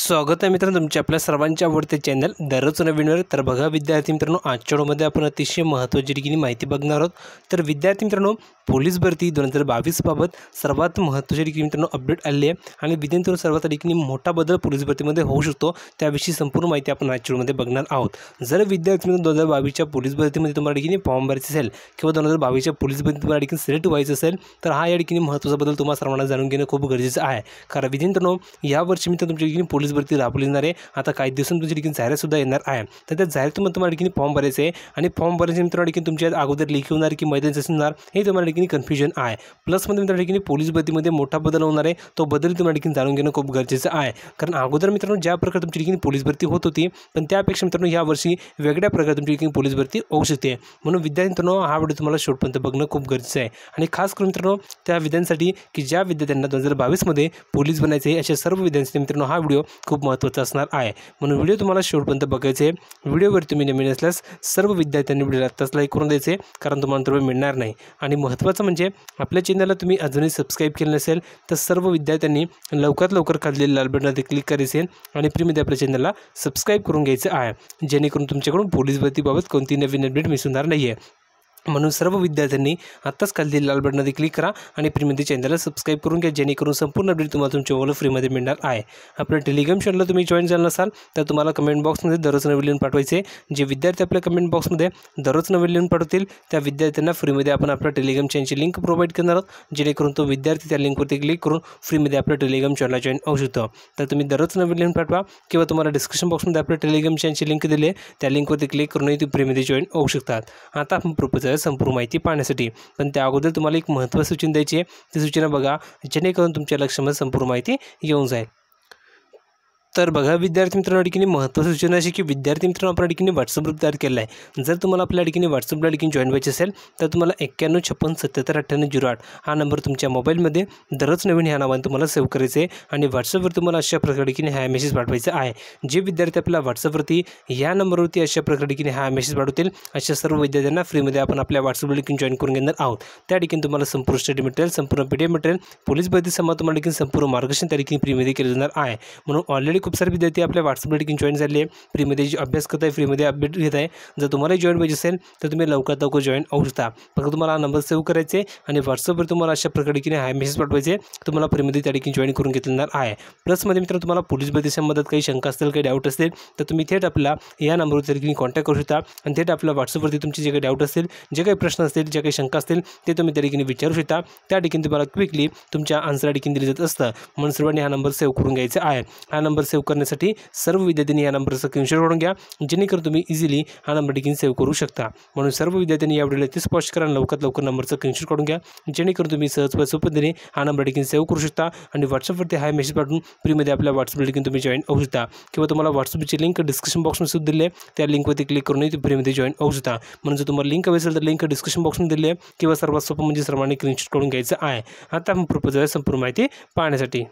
स्वागत आहे मित्रांनो तुमच्या आपल्या सर्वांच्या आवडते चॅनल दररोज नवीनवर तर बघा विद्यार्थी मित्रांनो आजच्या आपण अतिशय महत्त्वाची माहिती बघणार आहोत तर विद्यार्थी मित्रांनो पोलीस भरती दोन हजार बावीसबाबत सर्वात महत्त्वाची ठिकाणी मित्रांनो अपडेट आलेली आहे आणि विद्यार्थ्यांवर सर्वात ठिकाणी मोठा बदल पोलीस भरतीमध्ये होऊ शकतो त्याविषयी संपूर्ण माहिती आपण आजच्या बघणार आहोत जर विद्यार्थी दोन हजार बावीसच्या पोलीस भरतीमध्ये तुम्हाला ठिकाणी फॉर्म भरायचं असेल किंवा दोन हजार बावीसच्या पोलीस भरती तुम्हाला ठिकाणी सिलेक्ट व्हायचं असेल तर हा या ठिकाणी महत्त्वाचा बदल तुम्हाला सर्वांना जाणून घेणं खूप गरजेचं आहे कारण विद्यार्थ्यांनो वर्षी मित्र तुमच्या ठिकाणी पोलीस भरती राबवली जाणार आहे आता काही दिवसांनी तुमच्या ठिकाणी जाहिरातसुद्धा येणार आहे तर त्या जाहिरात तुम्हाला तुम्हाला ठिकाणी फॉर्म भरायचं आहे आणि फॉर्म भरायचे मित्रांनो ठिकाणी तुमच्या अगोदर लिखी होणार की मैदान असणार हे तुम्हाला ठिकाणी कन्फ्युजन आहे प्लसमध्ये मित्रांनो ठिकाणी पोलीस भरतीमध्ये मोठा बदल होणार आहे तो बदल तुम्हाला ठिकाणी जाणून घेणं खूप गरजेचं आहे कारण अगोदर मित्रांनो ज्या प्रकारे तुमची ठिकाणी पोलीस भरती होत होती पण त्यापेक्षा मित्रांनो वर्षी वेगळ्या प्रकारे तुमची ठिकाणी पोलीस भरती होऊ शकते म्हणून विद्यार्थी मित्रांनो हा व्हिडिओ तुम्हाला शेवटपर्यंत बघणं खूप गरजेचं आहे आणि खास करून मित्रांनो त्या विद्यांसाठी की ज्या विद्यार्थ्यांना दोन हजार बावीसमध्ये पोलीस बनायचे अशा सर्व विद्यार्थ्यांसाठी मित्रांनो हा व्हिडिओ खूप महत्त्वाचा असणार आहे म्हणून व्हिडिओ तुम्हाला शेवटपर्यंत बघायचे आहे व्हिडिओवर तुम्ही नेमिन असल्यास सर्व विद्यार्थ्यांनी व्हिडिओला आत्ताच लाईक करून द्यायचे कारण तुम्हाला तर मिळणार नाही आणि महत्त्वाचं महत्त्वाचं म्हणजे आपल्या चॅनलला तुम्ही अजूनही सबस्क्राईब केलं नसेल तर सर्व विद्यार्थ्यांनी लवकरात लवकर खाल्लेली लाल बटनावरती क्लिक करायचे आणि फ्रीमध्ये आपल्या चॅनलला सबस्क्राईब करून घ्यायचं आहे जेणेकरून तुमच्याकडून पोलीस भरतीबाबत कोणती नवीन अपडेट मिसणार नाही म्हणून सर्व विद्यार्थ्यांनी आत्ताच खाली लाल लाल बटनमध्ये क्लिक करा आणि फ्रीमध्ये चॅनलला सबस्क्राईब करून घ्या जेणेकरून संपूर्ण अपडेट तुम्हाला तुमच्या मोबाईल फ्रीमध्ये मिळणार आहे आपल्या टेलिग्राम चॅनलला तुम्ही जॉईन झालं नसाल तर तुम्हाला कमेंट बॉक्समध्ये दररोज नवीन लिहून पाठवायचे जे विद्यार्थी आपल्या कमेंट बॉक्समध्ये दररोज नवीन लिहून पाठवतील त्या विद्यार्थ्यांना फ्रीमध्ये आपण आपल्या टेलिग्राम चॅनलची लिंक प्रोव्हाइड करणार आहोत जेणेकरून तो विद्यार्थी त्या लिंकवरती क्लिक करून फ्रीमध्ये आपल्या टेलिग्राम चॅनलला जॉईन होऊ शकतो तर तुम्ही दररोज नवीन लिहून पाठवा किंवा तुम्हाला डिस्क्रिप्शन बॉक्समध्ये आपल्या टेलिग्राम चॅनलची लिंक दिली त्या लिंकवरती क्लिक करूनही तुम्ही फ्रीमध्ये जॉईन होऊ शकतात आता आपण प्रोपोजल संपूर्ण माहिती पाहण्यासाठी पण त्या अगोदर तुम्हाला एक महत्त्वाची सूचना द्यायची आहे ती सूचना बघा जेणेकरून तुमच्या लक्षामध्ये संपूर्ण माहिती येऊन जाईल तर बघा विद्यार्थी मित्रांना ठिकाणी महत्त्वाची सूचना अशी की विद्यार्थी मित्रांनो आपल्या ठिकाणी व्हॉट्सअप ग्रुप तयार केला आहे जर तुम्हाला आपल्या ठिकाणी व्हॉट्सअपला ठिकाणी जॉईन व्हायचे असेल तर तुम्हाला एक्क्याण्णव छप्पन सत्याहत्तर अठ्ठ्याण्णव झिरो आठ हा नंबर तुमच्या मोबाईलमध्ये दररोज नवीन ह्या नावाने तुम्हाला सेव्ह करायचे आणि व्हॉट्सअपवर तुम्हाला अशा प्रकारे ठिकाणी हा मेसेज पाठवायचा आहे जे विद्यार्थी आपल्या व्हॉट्सअपवरती या नंबरवरती अशा प्रकारे ठिकाणी हा मेसेज पाठवतील अशा सर्व विद्यार्थ्यांना फ्रीमध्ये आपण आपल्या व्हॉट्सअपला ठिकाणी जॉईन करून घेणार आहोत त्या ठिकाणी तुम्हाला संपूर्ण स्टडी मटेरियल संपूर्ण पीडीएफ मटेरियल पोलीस भरती समाज तुम्हाला ठिकाणी संपूर्ण मार्गदर्शन त्या ठिकाणी फ्रीमध्ये केलं जाणार आहे म्हणून ऑलरेडी खूप सारे विद्यार्थी आपल्या व्हॉट्सअप मीटिंग जॉईन झाले आहे फ्रीमध्ये अभ्यास करत आहे फ्रीमध्ये अपडेट घेत आहे जर तुम्हाला जॉईन पाहिजे असेल तर तुम्ही लवकरात लवकर जॉईन होऊ शकता फक्त तुम्हाला हा नंबर सेव्ह करायचे आणि व्हॉट्सअपवर तुम्हाला अशा प्रकारे की मेसेज पाठवायचे तुम्हाला फ्रीमध्ये त्या ठिकाणी जॉईन करून घेतलेणार आहे प्लसमध्ये मित्रांनो तुम्हाला पोलीस संबंधात काही शंका असतील काही डाऊट असेल तर तुम्ही थेट आपला या नंबरवर तरी कॉन्टॅक्ट करू शकता आणि थेट आपल्या व्हॉट्सअपवरती तुमचे जे काही डाऊट असतील जे काही प्रश्न असतील जे काही शंका असतील ते तुम्ही त्या ठिकाणी विचारू शकता त्या ठिकाणी तुम्हाला क्विकली तुमच्या आन्सर ठिकाणी दिली जात असतं म्हणून सर्वांनी हा नंबर सेव्ह करून घ्यायचा आहे हा नंबर सेव्ह करण्यासाठी सर्व विद्यार्थ्यांनी या नंबरचा स्क्रीनशॉट काढून घ्या जेणेकरून तुम्ही इझिली हा नंबर देखील सेव्ह करू शकता म्हणून सर्व विद्यार्थ्यांनी या व्हिडिओला ते स्पष्ट करा लवकरात लवकर नंबरचा स्क्रीनशॉट काढून घ्या जेणेकरून तुम्ही सहज देणे हा नंबर देखील सेव्ह करू शकता आणि व्हॉट्सअपवरती हाय मेसेज पाठवून फ्रीमध्ये आपल्या व्हॉट्सअप देखील तुम्ही जॉईन होऊ शकता किंवा तुम्हाला व्हॉट्सअपची लिंक डिस्क्रिप्शन बॉक्समध्ये सुद्धा दिली आहे त्या लिंकवरती क्लिक करूनही तुम्ही फ्रीमध्ये जॉईन होऊ शकता जर तुम्हाला लिंक हवी असेल तर लिंक डिस्क्रिप्शन बॉक्समध्ये दिली आहे किंवा सर्वात सोपं म्हणजे सर्वांनी स्क्रीनशॉट करून घ्यायचं आहे आता आपण प्रपोजल संपूर्ण माहिती पाहण्यासाठी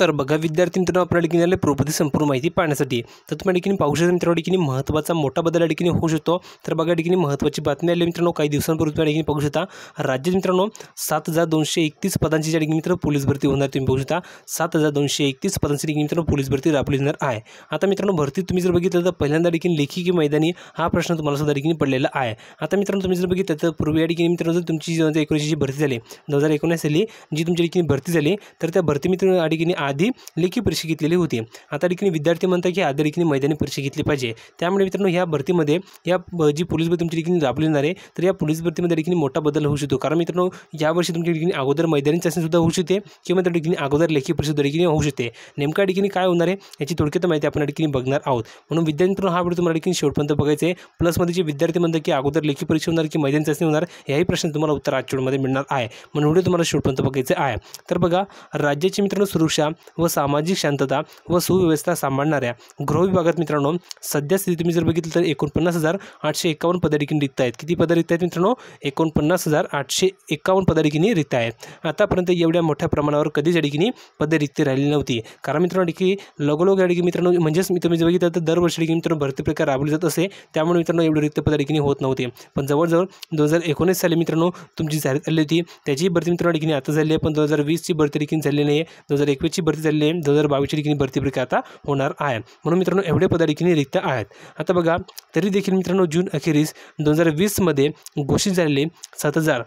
तर बघा विद्यार्थी मित्रांनो आपल्या ठिकाणी प्रोपदी संपूर्ण माहिती पाहण्यासाठी तर तुम्ही ठिकाणी पाहू शकता मित्रांनो ठिकाणी महत्त्वाचा मोठा बदल या ठिकाणी होऊ शकतो तर बघा ठिकाणी महत्त्वाची बातमी आली मित्रांनो काही दिवसांपूर्वी तुम्ही ठिकाणी पाहू शकता राज्यात मित्रांनो सात हजार दोनशे एकतीस पदांची या ठिकाणी मित्र पोलीस भरती होणार तुम्ही पाहू शकता सात हजार दोनशे एकतीस पदांची ठिकाणी मित्रांनो पोलीस भरती राबली जाणार आहे आता मित्रांनो भरती तुम्ही जर बघितलं तर पहिल्यांदा ठिकाणी लेखी की मैदानी हा प्रश्न तुम्हाला सुद्धा ठिकाणी पडलेला आहे आता मित्रांनो तुम्ही जर बघितलं तर पूर्वी या ठिकाणी मित्रांनो तुमची एकोणीसची भरती झाली दोन हजार एकोणीस साली जी तुमच्या ठिकाणी भरती झाली तर त्या भरती मित्रांनो या ठिकाणी आधी लेखी परीक्षा घेतलेली होती आता देखील विद्यार्थी म्हणतात की आधी देखील मैदानी परीक्षा घेतली पाहिजे त्यामुळे मित्रांनो ह्या भरतीमध्ये या जी पोलीस भरती तुमची देखील दाबली जाणार आहे तर या पोलीस भरतीमध्ये देखील मोठा बदल होऊ शकतो कारण मित्रांनो यावर्षी तुमच्या ठिकाणी अगोदर मैदानी सुद्धा होऊ शकते किंवा त्या ठिकाणी अगोदर लेखी परीक्षा देखील होऊ शकते नेमका ठिकाणी काय होणार आहे याची थोडक्यात माहिती आपण ठिकाणी बघणार आहोत म्हणून विद्यार्थी हा व्हिडिओ तुम्हाला ठिकाणी शेवटपर्यंत बघायचं आहे प्लसमध्ये जे विद्यार्थी म्हणतात की अगोदर लेखी परीक्षा होणार की मैदानी चाचणी होणार याही प्रश्न तुम्हाला उत्तर आजच्या मिळणार आहे म्हणून व्हिडिओ तुम्हाला शेवटपर्यंत बघायचं आहे तर बघा राज्याची मित्रांनो सुरक्षा व सामाजिक शांतता व सुव्यवस्था सांभाळणाऱ्या गृह विभागात मित्रांनो स्थिती तुम्ही जर बघितलं तर एकोणपन्नास हजार आठशे एकावन्न पदारिकीने रिक्त आहेत किती पदं रिक्त आहेत मित्रांनो एकोणपन्नास हजार आठशे एकावन्न पदारिकीने रिक्त आहेत आतापर्यंत एवढ्या मोठ्या प्रमाणावर कधीच ठिकाणी पदे रिक्ती राहिली नव्हती कारण मित्रांनो की लगोलग या ठिकाणी मित्रांनो म्हणजेच मी तुम्ही बघितलं तर दरवर्षी ठिकाणी मित्रांनो भरती प्रकार राबवली जात असे त्यामुळे मित्रांनो एवढे रिक्त पदाधिकीने होत नव्हते पण जवळजवळ दोन हजार एकोणीस साली मित्रांनो तुमची जाहीर झाली होती त्याची भरती मित्रांनो ठिकाणी आता झाली आहे पण दोन हजार वीसची भरती ठिकाणी झाली नाही आहे दोन हजार एकवीसची भरती झालेली आहे दोन हजार बावीसची देखील भरती प्रक्रिया आता होणार आहे म्हणून मित्रांनो एवढे पदा रिक्त आहेत आता बघा तरी देखील मित्रांनो जून अखेरीस दोन हजार वीसमध्ये घोषित झालेले सात हजार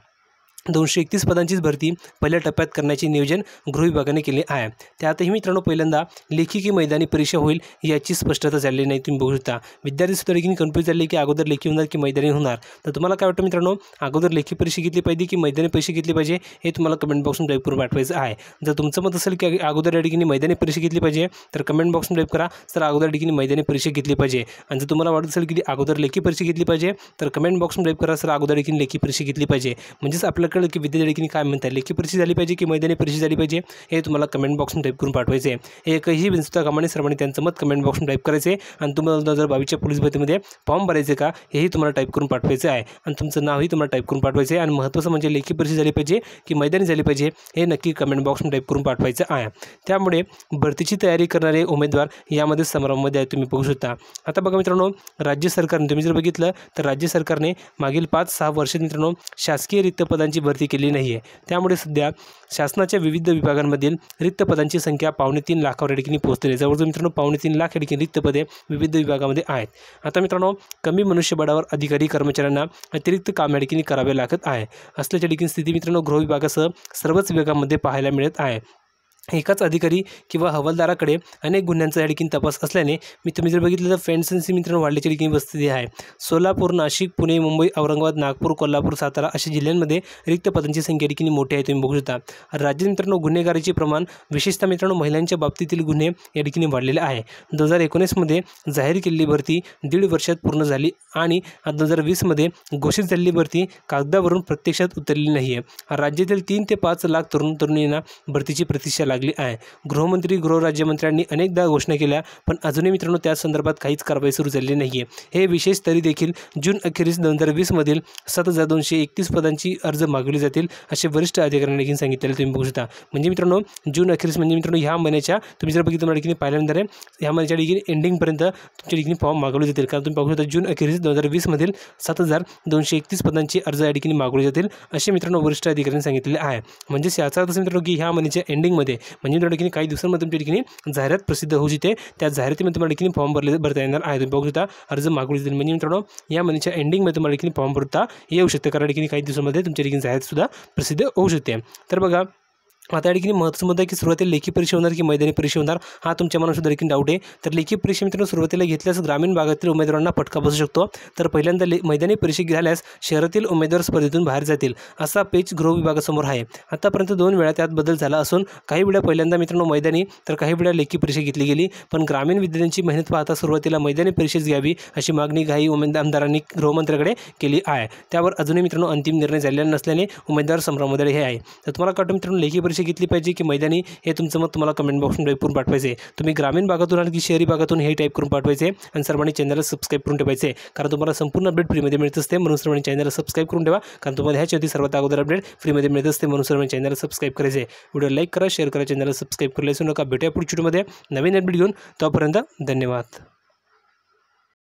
दोनशे एकतीस पदांचीच भरती पहिल्या टप्प्यात करण्याचे नियोजन गृह विभागाने केले आहे त्यातही मित्रांनो पहिल्यांदा लेखी की मैदानी परीक्षा होईल याची स्पष्टता झालेली नाही तुम्ही बघू शकता विद्यार्थी सुद्धा देखील कन्फ्यूज झाले की अगोदर लेखी होणार की मैदानी होणार तर तुम्हाला काय वाटतं मित्रांनो अगोदर लेखी परीक्षा घेतली पाहिजे की मैदानी परीक्षा घेतली पाहिजे हे तुम्हाला कमेंट बॉक्समध्ये टाईप करून पाठवायचं आहे जर तुमचं मत असेल की अगोदर या ठिकाणी मैदानी परीक्षा घेतली पाहिजे तर कमेंट बॉक्समध्ये टाईप करा तर अगोदर ठिकाणी मैदानी परीक्षा घेतली पाहिजे आणि जर तुम्हाला वाटत असेल की अगोदर लेखी परीक्षा घेतली पाहिजे तर कमेंट बॉक्समध्ये टाईप करा सर अगोदर ठिकाणी लेखी परीक्षा घेतली पाहिजे म्हणजेच आपल्याकडे कळलं की विद्यार्थ्यांनी काय म्हणतात लेखी परीक्षा झाली पाहिजे की मैदानी परीक्षा झाली पाहिजे हे तुम्हाला कमेंट बॉक्सून टाईप करून पाठवायचे एकही विनसुद्धा कामाने सर्वांनी त्यांचं मत कमेंट बॉक्सून टाईप करायचे आणि तुम्हाला हजार बावीसच्या पोलीस भरतीमध्ये फॉर्म भरायचे का हेही तुम्हाला टाईप करून पाठवायचं आहे आणि तुमचं नावही तुम्हाला टाईप करून पाठवायचं आहे आणि महत्त्वाचं म्हणजे लेखी परीक्षा झाली पाहिजे की मैदानी झाली पाहिजे हे नक्की कमेंट बॉक्सून टाईप करून पाठवायचं आहे त्यामुळे भरतीची तयारी करणारे उमेदवार यामध्ये समारंभामध्ये आहे तुम्ही बघू शकता आता बघा मित्रांनो राज्य सरकारने तुम्ही जर बघितलं तर राज्य सरकारने मागील पाच सहा वर्षात मित्रांनो शासकीय रिक्त पदांची पदांची भरती केली नाही आहे त्यामुळे सध्या शासनाच्या विविध विभागांमधील रिक्त पदांची संख्या पावणे तीन लाखावर ठिकाणी पोहोचलेली जवळजवळ मित्रांनो पावणे तीन लाख ठिकाणी रिक्त पदे विविध विभागामध्ये आहेत आता मित्रांनो कमी मनुष्यबळावर अधिकारी कर्मचाऱ्यांना अतिरिक्त काम या ठिकाणी करावे लागत आहे असल्याच्या ठिकाणी स्थिती मित्रांनो गृह विभागासह सर्वच विभागांमध्ये पाहायला मिळत आहे एकाच अधिकारी किंवा हवालदाराकडे अनेक गुन्ह्यांचा या ठिकाणी तपास असल्याने मी तुम्ही जर बघितलं तर फ्रेंड्सन्सी मित्रांनो वाढल्याची ठिकाणी उपस्थिती आहे सोलापूर नाशिक पुणे मुंबई औरंगाबाद नागपूर कोल्हापूर सातारा अशा जिल्ह्यांमध्ये रिक्त पदांची संख्या ठिकाणी मोठी आहे तुम्ही बघू शकता राज्य मित्रांनो गुन्हेगारीचे प्रमाण विशेषतः मित्रांनो महिलांच्या बाबतीतील गुन्हे या ठिकाणी वाढलेले आहे दोन हजार एकोणीसमध्ये जाहीर केलेली भरती दीड वर्षात पूर्ण झाली आणि दोन हजार वीसमध्ये घोषित झालेली भरती कागदावरून प्रत्यक्षात उतरली नाही आहे राज्यातील तीन ते पाच लाख तरुण तरुणींना भरतीची प्रतीक्षा लागली लागली आहे गृहमंत्री गृहराज्यमंत्र्यांनी अनेकदा घोषणा केल्या पण अजूनही मित्रांनो त्या संदर्भात काहीच कारवाई सुरू झालेली नाही हे विशेष तरी देखील जून अखेरीस दोन हजार वीसमधील सात हजार दोनशे एकतीस पदांची अर्ज मागवली जातील असे वरिष्ठ अधिकाऱ्यांनी देखील सांगितलेले तुम्ही बघू शकता म्हणजे मित्रांनो जून अखेरीस म्हणजे मित्रांनो ह्या महिन्याच्या तुम्ही जर बघितलं तुम्हाला पाहिल्यानंतर ह्या महिन्याच्या डिग्री एंडिंगपर्यंत तुमच्या ठिकाणी फॉर्म मागवले जातील कारण तुम्ही बघू शकता जून अखेरीस दोन हजार वीसमधील सात हजार दोनशे एकतीस पदांची अर्ज या ठिकाणी मागवले जातील असे मित्रांनो वरिष्ठ अधिकाऱ्यांनी सांगितले आहे म्हणजे याचा अर्थ मित्रांनो की ह्या महिन्याच्या एंडिंगमध्ये म्हणजे तुमच्या ठिकाणी काही दिवसांमध्ये तुमच्या ठिकाणी जाहिरात प्रसिद्ध होऊ शकते त्या जाहिरातीमध्ये तुम्हाला ठिकाणी फॉर्म भरले भरता येणार आहे तुम्ही बघू शकता अर्ज मागू शकते म्हणजे मित्रांनो या महिन्याच्या एंडिंगमध्ये तुम्हाला ठिकाणी फॉर्म भरता येऊ शकते कारण ठिकाणी काही दिवसांमध्ये तुमच्या ठिकाणी जाहिरात सुद्धा प्रसिद्ध होऊ शकते तर बघा आता या ठिकाणी महत्त्वाचं मुद्दा की सुरुवातीला लेखी परीक्षा होणार की मैदानी परीक्षा होणार हा तुमच्या मनासुद्धा देखील डाऊट आहे तर लेखी परीक्षा मित्रांनो सुरुवातीला घेतल्यास ग्रामीण भागातील उमेदवारांना फटका बसू शकतो तर पहिल्यांदा ले मैदानी परीक्षा झाल्यास शहरातील उमेदवार स्पर्धेतून बाहेर जातील असा पेच गृह विभागासमोर आहे आतापर्यंत दोन वेळा त्यात बदल झाला असून काही वेळा पहिल्यांदा मित्रांनो मैदानी तर काही वेळा लेखी परीक्षा घेतली गेली पण ग्रामीण विद्यार्थ्यांची मेहनत पाहता सुरुवातीला मैदानी परीक्षेच घ्यावी अशी मागणी काही उमेद आमदारांनी गृहमंत्र्याकडे केली आहे त्यावर अजूनही मित्रांनो अंतिम निर्णय झालेला नसल्याने उमेदवार संभ्रममध्ये हे आहे तर तुम्हाला वाटतं मित्रांनो लेखी परीक्षा घेतली पाहिजे की मैदानी हे तुमचं मत तुम्हाला कमेंट टाईप करून पाठवायचे तुम्ही ग्रामीण भागातून आणखी शहरी भागातून हे टाईप करून पाठवायचे आणि सर्वांनी चॅनलला सबस्क्राईब करून ठेवायचे कारण तुम्हाला संपूर्ण अपडेट फ्रीमध्ये मिळत असते म्हणून सर्वांनी चॅनलला सबस्क्राईब करून ठेवा कारण तुम्हाला ह्याच्या आधी सर्वात अगोदर अपडेट फ्रीमध्ये मिळत असते म्हणून सर्वांनी चॅनलला सबस्क्राईब करायचे व्हिडिओ लाईक करा शेअर करा चॅनलला सबस्क्राईब करायला नका भेटूया पुढच्या व्हिडिओमध्ये नवीन अपडेट घेऊन तोपर्यंत धन्यवाद